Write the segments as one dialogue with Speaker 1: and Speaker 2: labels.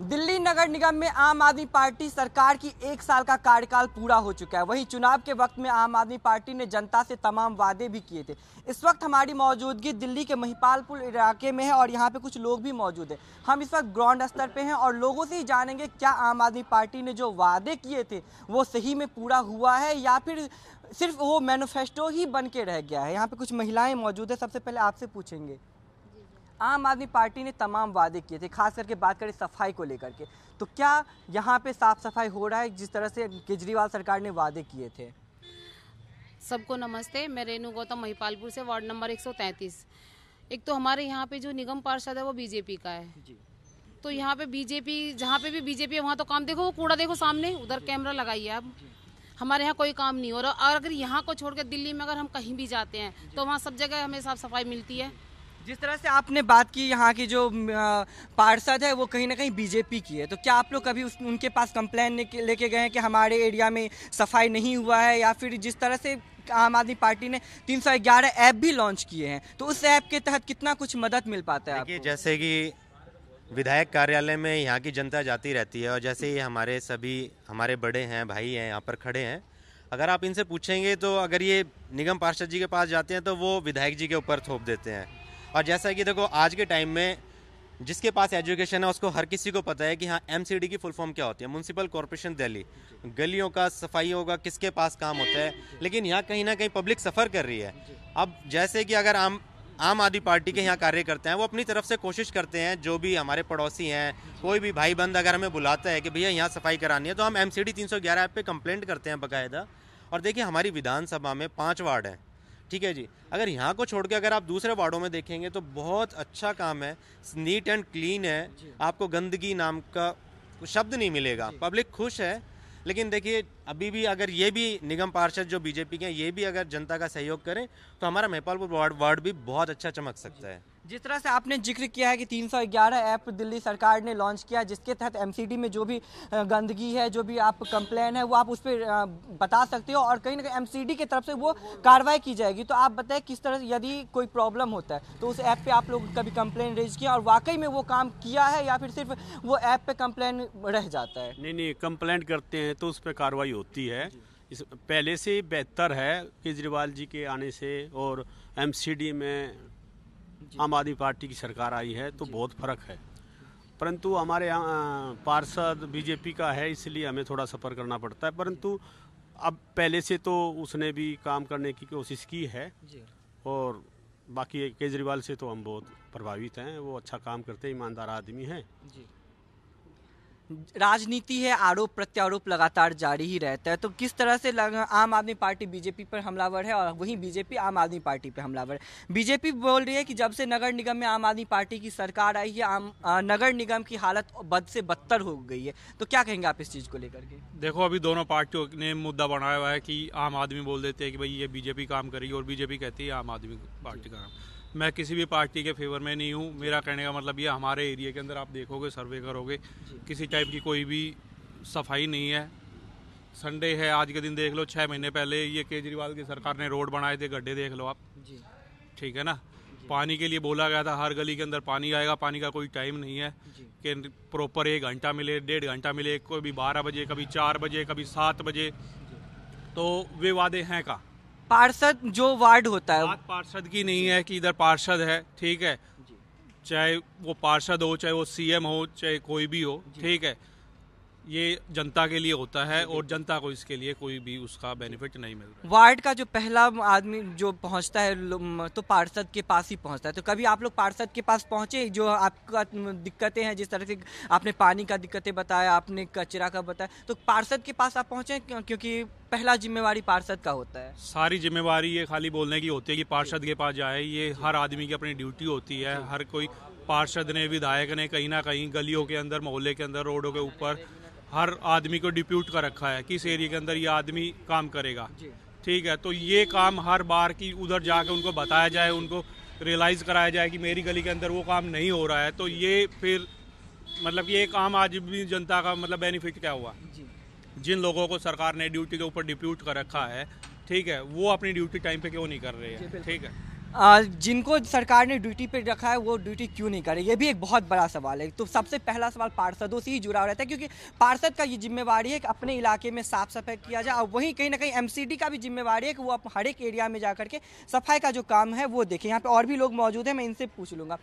Speaker 1: दिल्ली नगर निगम में आम आदमी पार्टी सरकार की एक साल का कार्यकाल पूरा हो चुका है वहीं चुनाव के वक्त में आम आदमी पार्टी ने जनता से तमाम वादे भी किए थे इस वक्त हमारी मौजूदगी दिल्ली के महिपालपुर इलाके में है और यहाँ पे कुछ लोग भी मौजूद हैं हम इस वक्त ग्राउंड स्तर पे हैं और लोगों से ही जानेंगे क्या आम आदमी पार्टी ने जो वादे किए थे वो सही में पूरा हुआ है या फिर सिर्फ वो मैनोफेस्टो ही बन के रह गया है यहाँ पर कुछ महिलाएँ मौजूद है सबसे पहले आपसे पूछेंगे आम आदमी पार्टी ने तमाम वादे किए थे खास करके बात करें सफाई को लेकर के तो क्या यहाँ पे साफ सफाई हो रहा है जिस तरह से केजरीवाल सरकार ने वादे किए थे
Speaker 2: सबको नमस्ते मैं रेणु गौतम महिपालपुर से वार्ड नंबर 133 एक तो हमारे यहाँ पे जो निगम पार्षद है वो बीजेपी का है जी। तो यहाँ पे बीजेपी जहाँ पे भी बीजेपी है वहाँ तो काम देखो वो कूड़ा देखो सामने उधर कैमरा लगाइए आप हमारे यहाँ कोई काम नहीं हो रहा और अगर यहाँ को छोड़ दिल्ली में अगर हम कहीं भी जाते हैं तो वहाँ सब जगह हमें साफ सफाई मिलती है
Speaker 1: जिस तरह से आपने बात की यहाँ की जो पार्षद है वो कहीं ना कहीं बीजेपी की है तो क्या आप लोग कभी उस उनके पास कंप्लेन लेके गए हैं कि हमारे एरिया में सफाई नहीं हुआ है या फिर जिस तरह से आम आदमी पार्टी ने 311 ऐप भी लॉन्च किए हैं तो उस ऐप के तहत कितना कुछ मदद मिल पाता है आपको?
Speaker 3: जैसे कि विधायक कार्यालय में यहाँ की जनता जाती रहती है और जैसे ही हमारे सभी हमारे बड़े हैं भाई हैं यहाँ पर खड़े हैं अगर आप इनसे पूछेंगे तो अगर ये निगम पार्षद जी के पास जाते हैं तो वो विधायक जी के ऊपर थोप देते हैं और जैसा कि देखो आज के टाइम में जिसके पास एजुकेशन है उसको हर किसी को पता है कि हाँ एम की फुल फॉर्म क्या होती है म्यूनसिपल कॉरपोरेशन दिल्ली गलियों का सफाइयों का किसके पास काम होता है लेकिन यहाँ कहीं ना कहीं पब्लिक सफ़र कर रही है अब जैसे कि अगर आम आम आदमी पार्टी के यहाँ कार्य करते हैं वो अपनी तरफ से कोशिश करते हैं जो भी हमारे पड़ोसी हैं कोई भी भाई बंद अगर हमें बुलाता है कि भैया यहाँ सफाई करानी है तो हम एम सी डी तीन सौ ग्यारह ऐप पर कंप्लेंट करते हैं बाकायदा और देखिए हमारी विधानसभा में पाँच वार्ड हैं ठीक है जी अगर यहाँ को छोड़ के अगर आप दूसरे वार्डों में देखेंगे तो बहुत अच्छा काम है नीट एंड क्लीन है आपको गंदगी नाम का शब्द नहीं मिलेगा पब्लिक खुश है लेकिन देखिए अभी भी अगर ये भी निगम पार्षद जो बीजेपी के हैं ये भी अगर जनता का सहयोग करें तो हमारा महपालपुर वार्ड वार्ड भी बहुत अच्छा चमक सकता है
Speaker 1: जिस तरह से आपने जिक्र किया है कि 311 ऐप दिल्ली सरकार ने लॉन्च किया जिसके तहत एमसीडी में जो भी गंदगी है जो भी आप कंप्लेन है वो आप उस पर बता सकते हो और कहीं ना कहीं एमसीडी की तरफ से वो कार्रवाई की जाएगी तो आप बताएं किस तरह यदि कोई प्रॉब्लम होता है तो उस ऐप पे आप लोग कभी कंप्लेन रेज किया और वाकई में वो काम किया है या फिर सिर्फ वो ऐप पर कंप्लेन रह जाता है
Speaker 2: नहीं नहीं कंप्लेन करते हैं तो उस पर कार्रवाई होती है इस पहले से बेहतर है केजरीवाल जी के आने से और एमसीडी में आम आदमी पार्टी की सरकार आई है तो बहुत फ़र्क है परंतु हमारे यहाँ पार्षद बीजेपी का है इसलिए हमें थोड़ा सफ़र करना पड़ता है परंतु अब पहले से तो उसने भी काम करने की कोशिश की है और बाकी केजरीवाल से तो हम बहुत प्रभावित हैं वो अच्छा काम करते ईमानदार आदमी हैं
Speaker 1: राजनीति है आरोप प्रत्यारोप लगातार जारी ही रहता है तो किस तरह से आम आदमी पार्टी बीजेपी पर हमलावर है और वहीं बीजेपी आम आदमी पार्टी पर हमलावर है बीजेपी बोल रही है कि जब से नगर निगम में आम आदमी पार्टी की सरकार आई है आम आ, नगर निगम की हालत बद से बदतर हो गई है तो क्या कहेंगे आप इस चीज़ को लेकर के
Speaker 2: देखो अभी दोनों पार्टियों ने मुद्दा बनाया हुआ है कि आम आदमी बोल देते हैं कि भाई ये बीजेपी काम करेगी और बीजेपी कहती है आम आदमी पार्टी का काम मैं किसी भी पार्टी के फेवर में नहीं हूँ मेरा कहने का मतलब ये हमारे एरिया के अंदर आप देखोगे सर्वे करोगे किसी टाइप की कोई भी सफाई नहीं है संडे है आज के दिन देख लो छः महीने पहले ये केजरीवाल की सरकार ने रोड बनाए थे गड्ढे देख लो आप जी ठीक है ना पानी के लिए बोला गया था हर गली के अंदर पानी आएगा पानी का कोई टाइम नहीं है कि प्रॉपर एक घंटा मिले डेढ़ घंटा मिले कभी बारह बजे कभी चार बजे कभी सात बजे तो वे वादे हैं का
Speaker 1: पार्षद जो वार्ड होता है पार्षद की नहीं
Speaker 2: है कि इधर पार्षद है ठीक है चाहे वो पार्षद हो चाहे वो सीएम हो चाहे कोई भी हो ठीक है ये जनता के लिए होता है और जनता को इसके लिए कोई भी उसका बेनिफिट नहीं मिल रहा
Speaker 1: वार्ड का जो पहला आदमी जो पहुंचता है तो पार्षद के पास ही पहुंचता है तो कभी आप लोग पार्षद के पास पहुंचे जो आपका दिक्कतें हैं जिस तरह से आपने पानी का दिक्कतें बताया आपने कचरा का बताया तो पार्षद के पास आप पहुँचे क्योंकि पहला जिम्मेवारी पार्षद का होता है
Speaker 2: सारी जिम्मेवारी ये खाली बोलने की होती है कि पार्षद के पास जाए ये हर आदमी की अपनी ड्यूटी होती है हर कोई पार्षद ने विधायक ने कहीं ना कहीं गलियों के अंदर मोहल्ले के अंदर रोडों के ऊपर हर आदमी को डिप्यूट कर रखा है किस एरिया के अंदर ये आदमी काम करेगा ठीक है तो ये काम हर बार की उधर जाके उनको बताया जाए उनको रियलाइज़ कराया जाए कि मेरी गली के अंदर वो काम नहीं हो रहा है तो ये फिर मतलब ये काम आज भी जनता का मतलब बेनिफिट क्या हुआ जिन लोगों को सरकार ने ड्यूटी के ऊपर डिप्यूट कर रखा है ठीक है वो अपनी ड्यूटी टाइम पे क्यों नहीं कर रहे हैं ठीक है
Speaker 1: जिनको सरकार ने ड्यूटी पे रखा है वो ड्यूटी क्यों नहीं करे ये भी एक बहुत बड़ा सवाल है तो सबसे पहला सवाल पार्षदों से ही जुड़ा रहता है क्योंकि पार्षद का ये जिम्मेवारी है कि अपने इलाके में साफ सफाई किया जाए और वहीं कहीं ना कहीं एम का भी जिम्मेवारी है कि वो हर एक एरिया में जा करके सफाई का जो काम है वो देखें यहाँ पर और भी लोग मौजूद हैं मैं इनसे पूछ लूँगा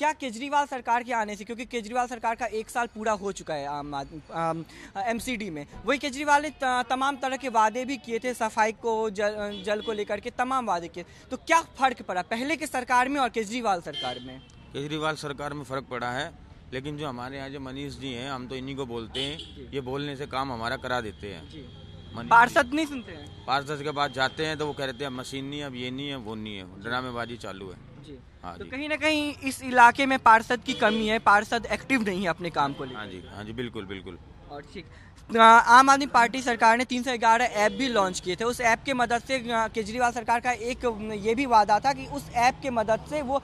Speaker 1: क्या केजरीवाल सरकार के आने से क्योंकि केजरीवाल सरकार का एक साल पूरा हो चुका है आम आदमी एम में वही केजरीवाल ने तमाम तरह के वादे भी किए थे सफाई को जल, जल को लेकर के तमाम वादे किए तो क्या फ़र्क पड़ा पहले के सरकार में और केजरीवाल सरकार में
Speaker 3: केजरीवाल सरकार में फ़र्क पड़ा है लेकिन जो हमारे यहाँ जो मनीष जी हैं हम तो इन्हीं को बोलते हैं ये बोलने से काम हमारा करा देते हैं पार्षद नहीं सुनते हैं पार्षद के पास जाते हैं तो वो कह रहे हैं मशीन नहीं है अब ये नहीं है वो नहीं है ड्रामेबाजी चालू है जी हाँ तो
Speaker 1: कहीं ना कहीं इस इलाके में पार्षद की कमी है पार्षद एक्टिव नहीं है अपने काम को लेकर हाँ जी
Speaker 3: हाँ जी बिल्कुल बिल्कुल
Speaker 1: और ठीक आम आदमी पार्टी सरकार ने तीन सौ ग्यारह ऐप भी लॉन्च किए थे उस ऐप के मदद से केजरीवाल सरकार का एक ये भी वादा था कि उस ऐप के मदद से वो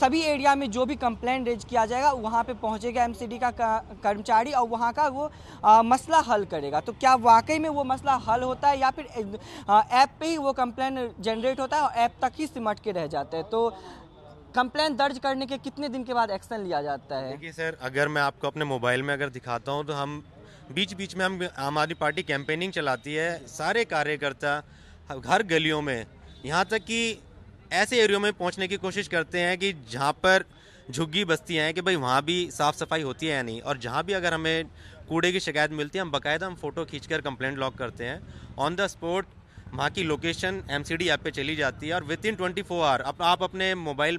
Speaker 1: सभी एरिया में जो भी कंप्लेंट रेज किया जाएगा वहाँ पे पहुँचेगा एमसीडी का कर्मचारी और वहाँ का वो आ, मसला हल करेगा तो क्या वाकई में वो मसला हल होता है या फिर ऐप पे ही वो कंप्लेंट जनरेट होता है और ऐप तक ही सिमट के रह जाता है तो कंप्लेंट दर्ज करने के कितने दिन के बाद एक्शन लिया जाता है देखिए
Speaker 3: सर अगर मैं आपको अपने मोबाइल में अगर दिखाता हूँ तो हम बीच बीच में हम आम आदमी पार्टी कैंपेनिंग चलाती है सारे कार्यकर्ता हर गलियों में यहाँ तक कि ऐसे एरियो में पहुंचने की कोशिश करते हैं कि जहाँ पर झुग्गी बस्ती हैं कि भाई वहाँ भी साफ़ सफाई होती है या नहीं और जहाँ भी अगर हमें कूड़े की शिकायत मिलती है हम बाकायदा हम फ़ोटो खींच कर कंप्लेंट लॉक करते हैं ऑन द स्पॉट वहाँ की लोकेशन एम सी ऐप पे चली जाती है और within twenty four hour आप अपने मोबाइल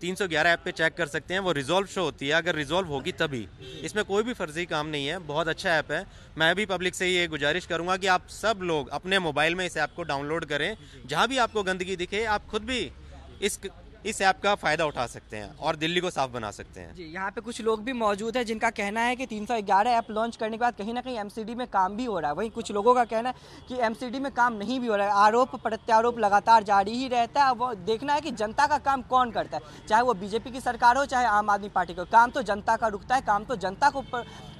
Speaker 3: तीन सौ ग्यारह ऐप पे चेक कर सकते हैं वो रिजॉल्व शो होती है अगर रिजॉल्व होगी तभी इसमें कोई भी फर्जी काम नहीं है बहुत अच्छा ऐप है मैं भी पब्लिक से ये गुजारिश करूंगा कि आप सब लोग अपने मोबाइल में इस ऐप को डाउनलोड करें जहाँ भी आपको गंदगी दिखे आप खुद भी इस इस ऐप का फ़ायदा उठा सकते हैं और दिल्ली को साफ बना सकते हैं
Speaker 1: जी यहाँ पे कुछ लोग भी मौजूद हैं जिनका कहना है कि 311 ऐप लॉन्च करने के बाद कहीं ना कहीं एमसीडी में काम भी हो रहा है वहीं कुछ लोगों का कहना है कि एमसीडी में काम नहीं भी हो रहा है आरोप प्रत्यारोप लगातार जारी ही रहता है वो देखना है कि जनता का काम कौन करता है चाहे वो बीजेपी की सरकार हो चाहे आम आदमी पार्टी का काम तो जनता का रुकता है काम तो जनता को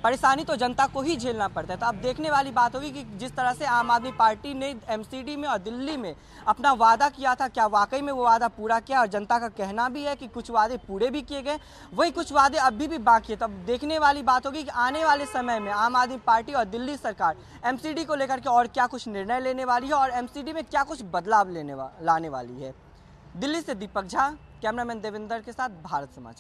Speaker 1: परेशानी तो जनता को ही झेलना पड़ता है तो अब देखने वाली बात होगी कि जिस तरह से आम आदमी पार्टी ने एमसीडी में और दिल्ली में अपना वादा किया था क्या वाकई में वो वादा पूरा किया और जनता जनता का कहना भी है कि कुछ वादे पूरे भी किए गए वही कुछ वादे अभी भी बाकी है तब देखने वाली बात होगी कि आने वाले समय में आम आदमी पार्टी और दिल्ली सरकार एमसीडी को लेकर के और क्या कुछ निर्णय लेने वाली है और एमसीडी में क्या कुछ बदलाव लेने वा, लाने वाली है दिल्ली से दीपक झा कैमरामैन देवेंद्र के साथ भारत समाचार